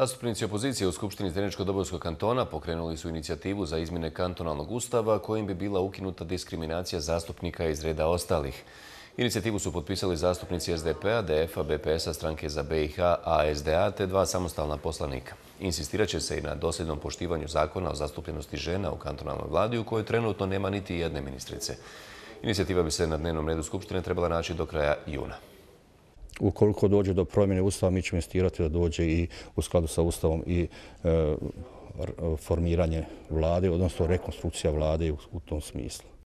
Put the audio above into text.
Zastupnici opozicije u Skupštini Zreničko-Dobrovskog kantona pokrenuli su inicijativu za izmjene kantonalnog ustava kojim bi bila ukinuta diskriminacija zastupnika iz reda ostalih. Inicijativu su potpisali zastupnici SDP-a, DF-a, BPS-a, stranke za BiH, ASDA te dva samostalna poslanika. Insistirat će se i na dosljednom poštivanju zakona o zastupljenosti žena u kantonalnoj vladi u kojoj trenutno nema niti jedne ministrice. Inicijativa bi se na dnevnom redu Skupštine trebala naći do kraja juna ukoliko dođe do promjene ustava, mi ćemo istirati da dođe i u skladu sa ustavom i e, formiranje vlade, odnosno rekonstrukcija vlade u tom smislu.